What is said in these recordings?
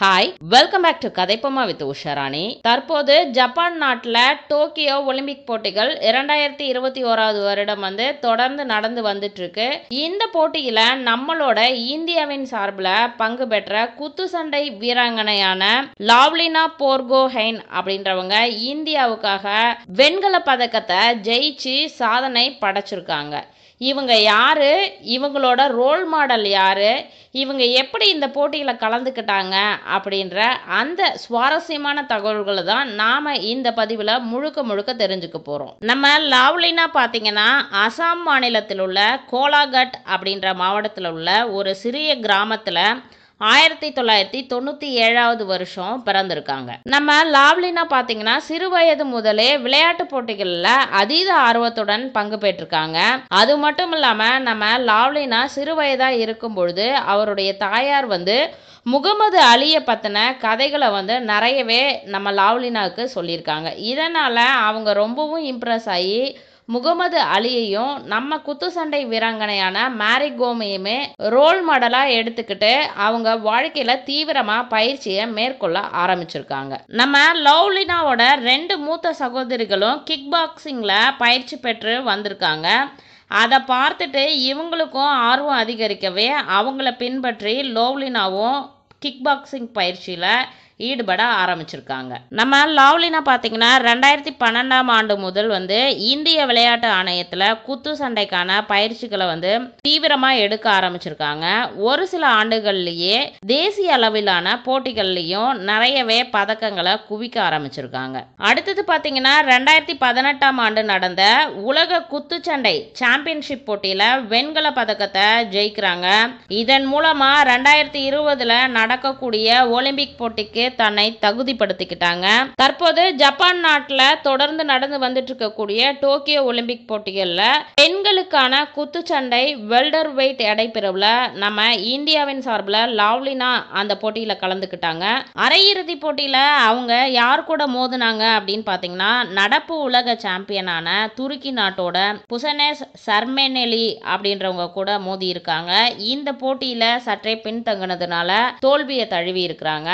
hi welcome back to கதைப்பமா with Usharani தற்போது Japan நாட்டில் டோக்கியோ ஒலிம்பிக் போட்டிகள் இரண்டாயிரத்தி இருபத்தி ஓராவது வருடம் வந்து தொடர்ந்து நடந்து வந்துட்டு இருக்கு இந்த போட்டியில நம்மளோட இந்தியாவின் சார்பில் பங்கு பெற்ற குத்து சண்டை வீராங்கனையான லாவ்லினா போர்கோ ஹெயின் அப்படின்றவங்க இந்தியாவுக்காக வெண்கல பதக்கத்தை ஜெயிச்சு சாதனை படைச்சிருக்காங்க இவங்க யாரு இவங்களோட ரோல் மாடல் யாரு இவங்க எப்படி இந்த போட்டியில் கலந்துக்கிட்டாங்க அப்படின்ற அந்த சுவாரஸ்யமான தகவல்களை தான் நாம் இந்த பதிவில் முழுக்க முழுக்க தெரிஞ்சுக்க போகிறோம் நம்ம லவ்லினா பார்த்தீங்கன்னா அசாம் மாநிலத்தில் உள்ள கோலாகட் அப்படின்ற மாவட்டத்தில் உள்ள ஒரு சிறிய கிராமத்தில் ஆயிரத்தி தொள்ளாயிரத்தி தொண்ணூற்றி ஏழாவது வருஷம் பிறந்திருக்காங்க நம்ம லாவ்லினா பார்த்தீங்கன்னா சிறு வயது முதலே விளையாட்டு போட்டிகளில் அதீத ஆர்வத்துடன் பங்கு பெற்றிருக்காங்க அது மட்டும் இல்லாமல் நம்ம லாவ்லினா சிறு வயதாக இருக்கும் பொழுது அவருடைய தாயார் வந்து முகமது அலிய பற்றின கதைகளை வந்து நிறையவே நம்ம லாவ்லினாவுக்கு சொல்லியிருக்காங்க இதனால் அவங்க ரொம்பவும் இம்ப்ரெஸ் ஆகி முகமது அலியையும் நம்ம குத்து சண்டை வீராங்கனையான மேரி கோமையுமே ரோல் மாடலாக எடுத்துக்கிட்டு அவங்க வாழ்க்கையில் தீவிரமாக பயிற்சியை மேற்கொள்ள ஆரம்பிச்சிருக்காங்க நம்ம லவ்லினாவோட ரெண்டு மூத்த சகோதரிகளும் கிக் பாக்ஸிங்கில் பயிற்சி பெற்று வந்திருக்காங்க அதை பார்த்துட்டு இவங்களுக்கும் ஆர்வம் அதிகரிக்கவே அவங்கள பின்பற்றி லோவ்லினாவும் கிக் பாக்ஸிங் பயிற்சியில் ஈடுபட ஆரம்பிச்சிருக்காங்க நம்ம லாவ்லினா பார்த்தீங்கன்னா ரெண்டாயிரத்தி பன்னெண்டாம் ஆண்டு முதல் வந்து இந்திய விளையாட்டு ஆணையத்தில் குத்து சண்டைக்கான பயிற்சிகளை வந்து தீவிரமாக எடுக்க ஆரம்பிச்சிருக்காங்க ஒரு சில ஆண்டுகள்லேயே தேசிய அளவிலான போட்டிகள்லையும் நிறையவே பதக்கங்களை குவிக்க ஆரம்பிச்சிருக்காங்க அடுத்தது பார்த்தீங்கன்னா ரெண்டாயிரத்தி பதினெட்டாம் ஆண்டு நடந்த உலக குத்துச்சண்டை சாம்பியன்ஷிப் போட்டியில வெண்கல பதக்கத்தை ஜெயிக்கிறாங்க இதன் மூலமா ரெண்டாயிரத்தி இருபதுல நடக்கக்கூடிய ஒலிம்பிக் போட்டிக்கு தன்னை தகுதிப்படுத்திக்கிட்டாங்க தற்போது ஜப்பான் நாட்டில் தொடர்ந்து நடந்து வந்துட்டு இருக்கக்கூடிய டோக்கியோ ஒலிம்பிக் போட்டிகளில் பெண்களுக்கான குத்துச்சண்டை வெல்டர் வெயிட் எடை நம்ம இந்தியாவின் சார்பில் லாவ்லினா அந்த போட்டியில் கலந்துக்கிட்டாங்க அரையிறுதி போட்டியில் அவங்க யார் கூட மோதினாங்க அப்படின்னு பார்த்தீங்கன்னா நடப்பு உலக சாம்பியனான துருக்கி நாட்டோட புசனேஸ் சர்மேனெலி அப்படின்றவங்க கூட மோதி இருக்காங்க இந்த போட்டியில் சற்றே பின்தங்கினதுனால தோல்வியை தழுவி இருக்கிறாங்க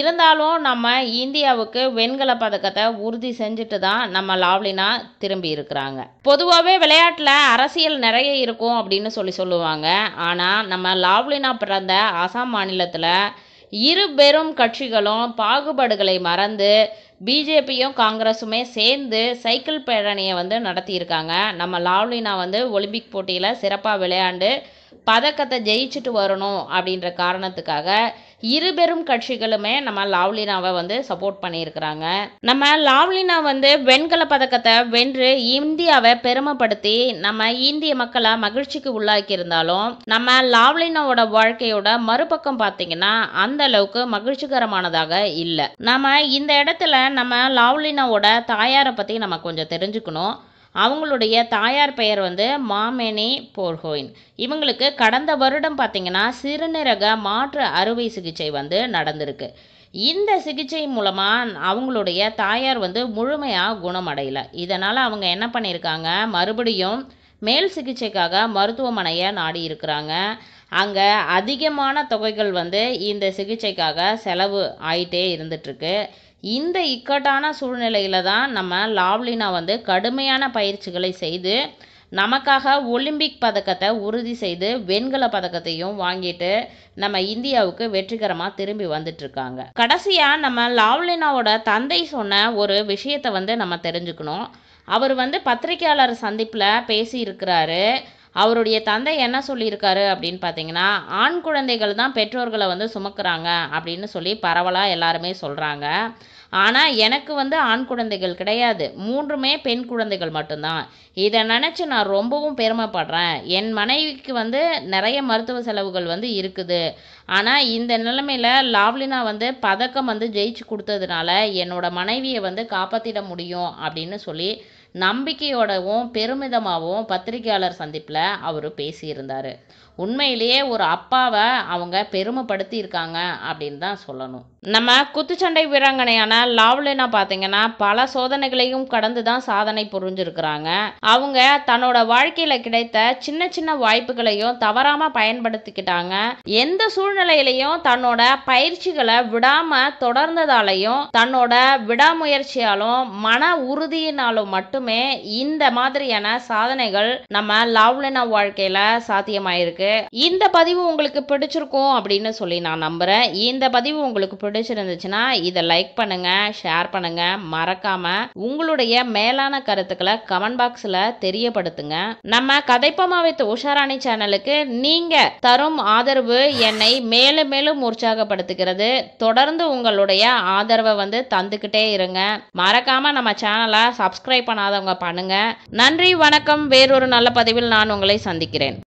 இருந்தாலும் நம்ம இந்தியாவுக்கு வெண்கல பதக்கத்தை உறுதி செஞ்சுட்டு தான் நம்ம லாவ்லினா திரும்பி இருக்கிறாங்க பொதுவாகவே விளையாட்டில் அரசியல் நிறைய இருக்கும் அப்படின்னு சொல்லி சொல்லுவாங்க ஆனால் நம்ம லாவ்லினா பிறந்த அசாம் மாநிலத்தில் இரு பெரும் கட்சிகளும் பாகுபாடுகளை மறந்து பிஜேபியும் காங்கிரஸுமே சேர்ந்து சைக்கிள் பேரணியை வந்து நடத்தியிருக்காங்க நம்ம லாவ்லினா வந்து ஒலிம்பிக் போட்டியில் சிறப்பாக விளையாண்டு பதக்கத்தை ஜெயிச்சுட்டு வரணும் அப்படின்ற காரணத்துக்காக இருபெரும் கட்சிகளுமே நம்ம லாவ்லினாவை வந்து சப்போர்ட் பண்ணியிருக்கிறாங்க நம்ம லாவ்லினா வந்து வெண்கல பதக்கத்தை வென்று இந்தியாவை பெருமைப்படுத்தி நம்ம இந்திய மக்களை மகிழ்ச்சிக்கு உள்ளாக்கி இருந்தாலும் நம்ம லாவ்லினாவோட வாழ்க்கையோட மறுபக்கம் பார்த்தீங்கன்னா அந்த அளவுக்கு மகிழ்ச்சிகரமானதாக இல்லை நம்ம இந்த இடத்துல நம்ம லாவ்லினாவோட தாயாரை பற்றி நம்ம கொஞ்சம் தெரிஞ்சுக்கணும் அவங்களுடைய தாயார் பெயர் வந்து மாமேனி போர்கோயின் இவங்களுக்கு கடந்த வருடம் பார்த்திங்கன்னா சிறுநீரக மாற்று அறுவை சிகிச்சை வந்து நடந்திருக்கு இந்த சிகிச்சை மூலமாக அவங்களுடைய தாயார் வந்து முழுமையாக குணமடையலை இதனால் அவங்க என்ன பண்ணியிருக்காங்க மறுபடியும் மேல் சிகிச்சைக்காக மருத்துவமனையை நாடி இருக்கிறாங்க அங்கே அதிகமான தொகைகள் வந்து இந்த சிகிச்சைக்காக செலவு ஆயிட்டே இருந்துட்டுருக்கு இந்த இக்கட்டான சூழ்நிலையில் தான் நம்ம லாவ்லினா வந்து கடுமையான பயிற்சிகளை செய்து நமக்காக ஒலிம்பிக் பதக்கத்தை உறுதி செய்து வெண்கல பதக்கத்தையும் வாங்கிட்டு நம்ம இந்தியாவுக்கு வெற்றிகரமாக திரும்பி வந்துட்டுருக்காங்க கடைசியாக நம்ம லாவ்லினாவோட தந்தை சொன்ன ஒரு விஷயத்தை வந்து நம்ம தெரிஞ்சுக்கணும் அவர் வந்து பத்திரிகையாளர் சந்திப்பில் பேசியிருக்கிறாரு அவருடைய தந்தை என்ன சொல்லியிருக்காரு அப்படின்னு பார்த்தீங்கன்னா ஆண் குழந்தைகள் தான் பெற்றோர்களை வந்து சுமக்கிறாங்க அப்படின்னு சொல்லி பரவலாக எல்லாருமே சொல்கிறாங்க ஆனால் எனக்கு வந்து ஆண் குழந்தைகள் கிடையாது மூன்றுமே பெண் குழந்தைகள் மட்டும்தான் இதை நினச்சி நான் ரொம்பவும் பெருமைப்படுறேன் என் மனைவிக்கு வந்து நிறைய மருத்துவ செலவுகள் வந்து இருக்குது ஆனால் இந்த நிலைமையில் லாவ்லினா வந்து பதக்கம் வந்து ஜெயிச்சு கொடுத்ததுனால என்னோட மனைவியை வந்து காப்பாற்றிட முடியும் அப்படின்னு சொல்லி நம்பிக்கையோடவும் பெருமிதமாகவும் பத்திரிகையாளர் சந்திப்பில் அவர் பேசியிருந்தார் உண்மையிலேயே ஒரு அப்பாவை அவங்க பெருமைப்படுத்தியிருக்காங்க அப்படின்னு தான் சொல்லணும் நம்ம குத்துச்சண்டை வீராங்கனையான லாவ்லினா பார்த்தீங்கன்னா பல சோதனைகளையும் கடந்து தான் சாதனை புரிஞ்சிருக்கிறாங்க அவங்க தன்னோட வாழ்க்கையில் கிடைத்த சின்ன சின்ன வாய்ப்புகளையும் தவறாமல் பயன்படுத்திக்கிட்டாங்க எந்த சூழ்நிலையிலையும் தன்னோட பயிற்சிகளை விடாமல் தொடர்ந்ததாலையும் தன்னோட விடாமுயற்சியாலும் மன உறுதியினாலும் மட்டுமே இந்த மாதிரியான சாதனைகள் நம்ம லாவ்லினா வாழ்க்கையில் சாத்தியமாயிருக்கு இந்த பதிவு உங்களுக்கு பிடிச்சிருக்கும் அப்படின்னு சொல்லி நான் நம்புகிறேன் இந்த பதிவு உங்களுக்கு பிடிச்சிருந்துச்சுன்னா இதை லைக் பண்ணுங்கள் ஷேர் பண்ணுங்கள் மறக்காமல் உங்களுடைய மேலான கருத்துக்களை கமெண்ட் பாக்ஸில் தெரியப்படுத்துங்க நம்ம கதைப்பமா வைத்த உஷாராணி சேனலுக்கு நீங்கள் தரும் ஆதரவு என்னை மேலும் மேலும் உற்சாகப்படுத்துகிறது தொடர்ந்து உங்களுடைய ஆதரவை வந்து தந்துக்கிட்டே இருங்க மறக்காமல் நம்ம சேனலை சப்ஸ்கிரைப் பண்ணாதவங்க பண்ணுங்கள் நன்றி வணக்கம் வேறொரு நல்ல பதிவில் நான் உங்களை சந்திக்கிறேன்